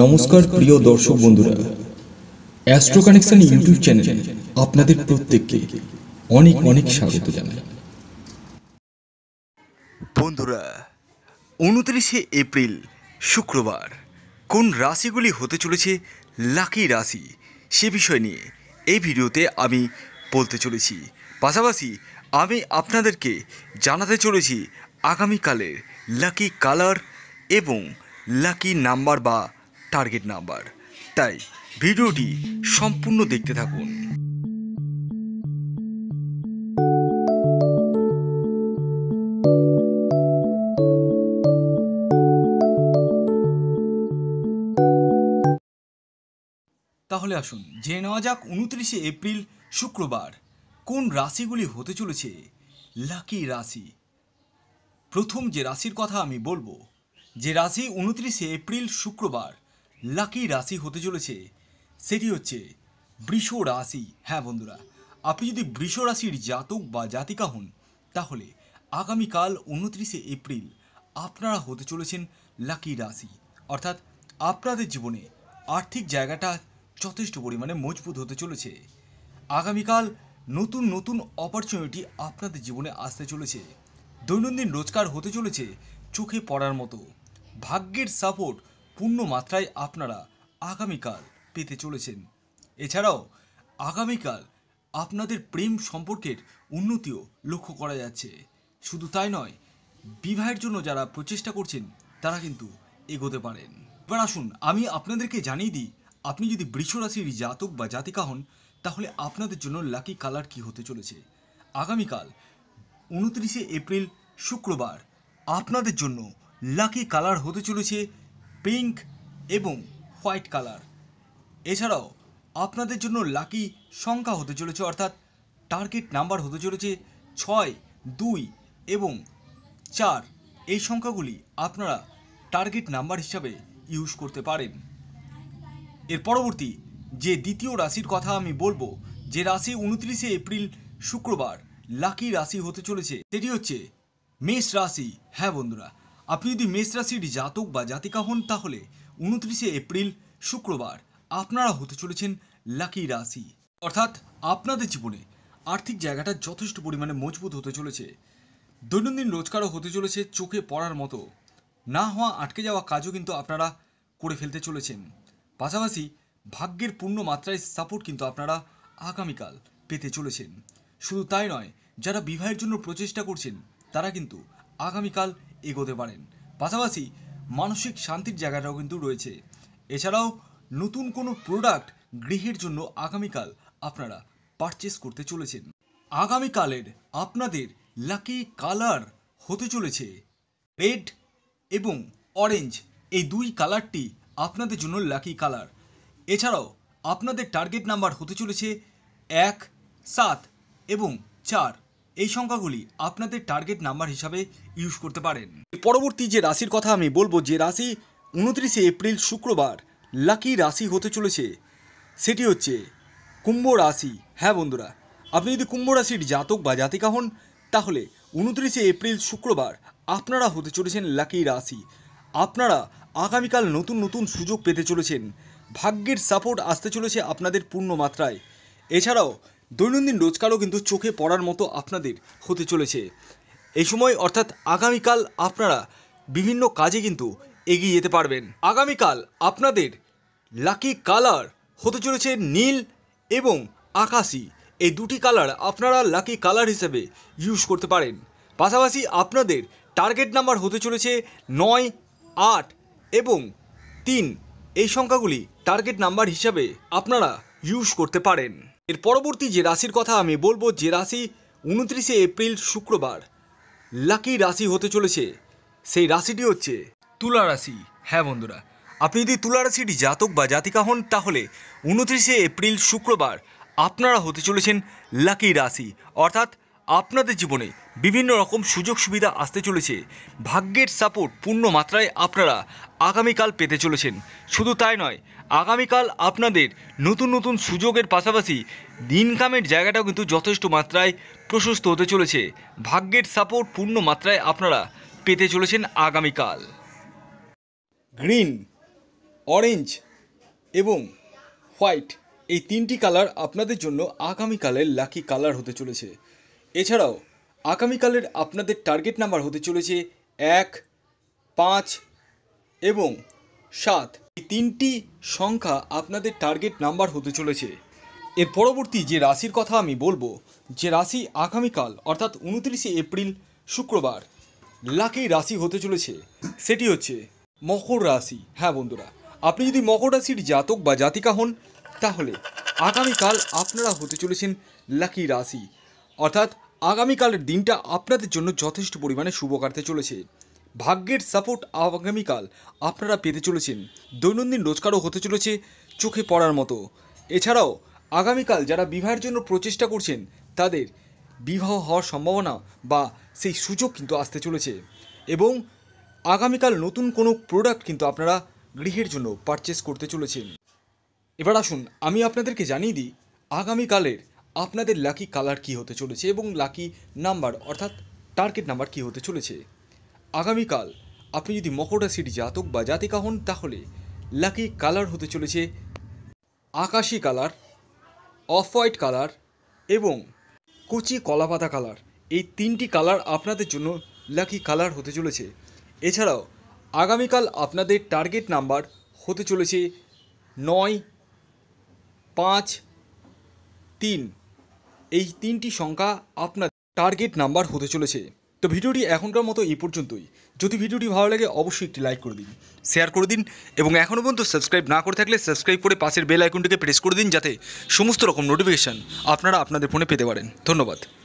নমস্কার প্রিয় দর্শক বন্ধুরা অ্যাস্ট্রো কানেকশন ইউটিউব চ্যানেলে আপনাদের প্রত্যেককে অনেক অনেক স্বাগত জানাই বন্ধুরা উনত্রিশে এপ্রিল শুক্রবার কোন রাশিগুলি হতে চলেছে লাকি রাশি সে বিষয় নিয়ে এই ভিডিওতে আমি বলতে চলেছি পাশাপাশি আমি আপনাদেরকে জানাতে চলেছি আগামীকালের লাকি কালার এবং লাকি নাম্বার বা টার্গেট নাম্বার তাই ভিডিওটি সম্পূর্ণ দেখতে থাকুন তাহলে আসুন জেনে নেওয়া যাক উনত্রিশে এপ্রিল শুক্রবার কোন রাশিগুলি হতে চলেছে লাকি রাশি প্রথম যে রাশির কথা আমি বলবো যে রাশি উনত্রিশে এপ্রিল শুক্রবার লাকি রাশি হতে চলেছে সেটি হচ্ছে বৃষ রাশি হ্যাঁ বন্ধুরা আপনি যদি বৃষ রাশির জাতক বা জাতিকা হন তাহলে আগামীকাল উনত্রিশে এপ্রিল আপনারা হতে চলেছেন লাকি রাশি অর্থাৎ আপনাদের জীবনে আর্থিক জায়গাটা যথেষ্ট পরিমাণে মজবুত হতে চলেছে আগামীকাল নতুন নতুন অপরচুনিটি আপনাদের জীবনে আসতে চলেছে দৈনন্দিন রোজগার হতে চলেছে চোখে পড়ার মতো ভাগ্যের সাপোর্ট পূর্ণ মাত্রায় আপনারা আগামীকাল পেতে চলেছেন এছাড়াও আগামীকাল আপনাদের প্রেম সম্পর্কের উন্নতিও লক্ষ্য করা যাচ্ছে শুধু তাই নয় বিবাহের জন্য যারা প্রচেষ্টা করছেন তারা কিন্তু এগোতে পারেন এবার আসুন আমি আপনাদেরকে জানিয়ে দিই আপনি যদি বৃষরাশির জাতক বা জাতিকা হন তাহলে আপনাদের জন্য লাকি কালার কি হতে চলেছে আগামীকাল উনত্রিশে এপ্রিল শুক্রবার আপনাদের জন্য লাকি কালার হতে চলেছে পিঙ্ক এবং হোয়াইট কালার এছাড়াও আপনাদের জন্য লাকি সংখ্যা হতে চলেছে অর্থাৎ টার্গেট নাম্বার হতে চলেছে ছয় দুই এবং চার এই সংখ্যাগুলি আপনারা টার্গেট নাম্বার হিসাবে ইউজ করতে পারেন এর পরবর্তী যে দ্বিতীয় রাশির কথা আমি বলবো যে রাশি উনত্রিশে এপ্রিল শুক্রবার লাকি রাশি হতে চলেছে সেটি হচ্ছে মেষ রাশি হ্যাঁ বন্ধুরা আপনি যদি মেষ রাশির জাতক বা জাতিকা হন তাহলে উনত্রিশে এপ্রিল শুক্রবার আপনারা হতে চলেছেন লাকি রাশি অর্থাৎ আপনাদের জীবনে আর্থিক জায়গাটা যথেষ্ট পরিমাণে মজবুত হতে চলেছে দৈনন্দিন রোজগারও হতে চলেছে চোখে পড়ার মতো না হওয়া আটকে যাওয়া কাজও কিন্তু আপনারা করে ফেলতে চলেছেন পাশাপাশি ভাগ্যের পূর্ণ মাত্রায় সাপোর্ট কিন্তু আপনারা আগামীকাল পেতে চলেছেন শুধু তাই নয় যারা বিবাহের জন্য প্রচেষ্টা করছেন তারা কিন্তু আগামীকাল এগোতে পারেন পাশাপাশি মানসিক শান্তির জায়গাটাও কিন্তু রয়েছে এছাড়াও নতুন কোনো প্রোডাক্ট গৃহের জন্য আগামীকাল আপনারা পারচেস করতে চলেছেন আগামীকালের আপনাদের লাকি কালার হতে চলেছে রেড এবং অরেঞ্জ এই দুই কালারটি আপনাদের জন্য লাকি কালার এছাড়াও আপনাদের টার্গেট নাম্বার হতে চলেছে এক সাত এবং চার এই সংখ্যাগুলি আপনাদের টার্গেট নাম্বার হিসাবে ইউজ করতে পারেন পরবর্তী যে রাশির কথা আমি বলবো যে রাশি উনত্রিশে এপ্রিল শুক্রবার লাকি রাশি হতে চলেছে সেটি হচ্ছে কুম্ভ রাশি হ্যাঁ বন্ধুরা আপনি যদি কুম্ভ রাশির জাতক বা জাতিকা হন তাহলে উনত্রিশে এপ্রিল শুক্রবার আপনারা হতে চলেছেন লাকি রাশি আপনারা আগামীকাল নতুন নতুন সুযোগ পেতে চলেছেন ভাগ্যের সাপোর্ট আসতে চলেছে আপনাদের পূর্ণ মাত্রায় এছাড়াও দৈনন্দিন রোজগারও কিন্তু চোখে পড়ার মতো আপনাদের হতে চলেছে এই সময় অর্থাৎ আগামীকাল আপনারা বিভিন্ন কাজে কিন্তু এগিয়ে যেতে পারবেন আগামীকাল আপনাদের লাকি কালার হতে চলেছে নীল এবং আকাশি এই দুটি কালার আপনারা লাকি কালার হিসেবে ইউজ করতে পারেন পাশাপাশি আপনাদের টার্গেট নাম্বার হতে চলেছে নয় আট এবং তিন এই সংখ্যাগুলি টার্গেট নাম্বার হিসাবে আপনারা ইউজ করতে পারেন এর পরবর্তী যে রাশির কথা আমি বলবো যে রাশি উনত্রিশে এপ্রিল শুক্রবার লাকি রাশি হতে চলেছে সেই রাশিটি হচ্ছে তুলা রাশি হ্যাঁ বন্ধুরা আপনি যদি তুলা রাশিটি জাতক বা জাতিকা হন তাহলে উনত্রিশে এপ্রিল শুক্রবার আপনারা হতে চলেছেন লাকি রাশি অর্থাৎ আপনাদের জীবনে বিভিন্ন রকম সুযোগ সুবিধা আসতে চলেছে ভাগ্যের সাপোর্ট পূর্ণ মাত্রায় আপনারা আগামীকাল পেতে চলেছেন শুধু তাই নয় আগামীকাল আপনাদের নতুন নতুন সুযোগের পাশাপাশি ইনকামের জায়গাটাও কিন্তু যথেষ্ট মাত্রায় প্রশস্ত হতে চলেছে ভাগ্যের সাপোর্ট পূর্ণ মাত্রায় আপনারা পেতে চলেছেন আগামীকাল গ্রিন অরেঞ্জ এবং হোয়াইট এই তিনটি কালার আপনাদের জন্য আগামীকালের লাকি কালার হতে চলেছে এছাড়াও আগামীকালের আপনাদের টার্গেট নাম্বার হতে চলেছে এক পাঁচ এবং সাত এই তিনটি সংখ্যা আপনাদের টার্গেট নাম্বার হতে চলেছে এর পরবর্তী যে রাশির কথা আমি বলবো যে রাশি আগামীকাল অর্থাৎ উনত্রিশে এপ্রিল শুক্রবার লাকি রাশি হতে চলেছে সেটি হচ্ছে মকর রাশি হ্যাঁ বন্ধুরা আপনি যদি মকর রাশির জাতক বা জাতিকা হন তাহলে আগামীকাল আপনারা হতে চলেছেন লাকি রাশি অর্থাৎ আগামীকালের দিনটা আপনাদের জন্য যথেষ্ট পরিমাণে শুভ কাটতে চলেছে ভাগ্যের সাপোর্ট আগামীকাল আপনারা পেতে চলেছেন দৈনন্দিন রোজগারও হতে চলেছে চোখে পড়ার মতো এছাড়াও আগামীকাল যারা বিবাহের জন্য প্রচেষ্টা করছেন তাদের বিবাহ হওয়ার সম্ভাবনা বা সেই সুযোগ কিন্তু আসতে চলেছে এবং আগামীকাল নতুন কোনো প্রোডাক্ট কিন্তু আপনারা গৃহের জন্য পারচেস করতে চলেছেন এবার আসুন আমি আপনাদেরকে জানিয়ে দিই আগামীকালের আপনাদের লাকি কালার কী হতে চলেছে এবং লাকি নাম্বার অর্থাৎ টার্গেট নাম্বার কী হতে চলেছে আগামীকাল আপনি যদি মকর সিটি জাতক বা জাতিকা হন তাহলে লাকি কালার হতে চলেছে আকাশি কালার অফ হোয়াইট কালার এবং কচি কলাপাতা কালার এই তিনটি কালার আপনাদের জন্য লাকি কালার হতে চলেছে এছাড়াও আগামীকাল আপনাদের টার্গেট নাম্বার হতে চলেছে নয় পাঁচ তিন এই তিনটি সংখ্যা আপনার টার্গেট নাম্বার হতে চলেছে তো ভিডিওটি এখনকার মতো এই পর্যন্তই যদি ভিডিওটি ভালো লাগে অবশ্যই একটি লাইক করে দিন শেয়ার করে দিন এবং এখনও পর্যন্ত সাবস্ক্রাইব না করে থাকলে সাবস্ক্রাইব করে পাশের বেল আইকনটিকে প্রেস করে দিন যাতে সমস্ত রকম নোটিফিকেশান আপনারা আপনাদের ফোনে পেতে পারেন ধন্যবাদ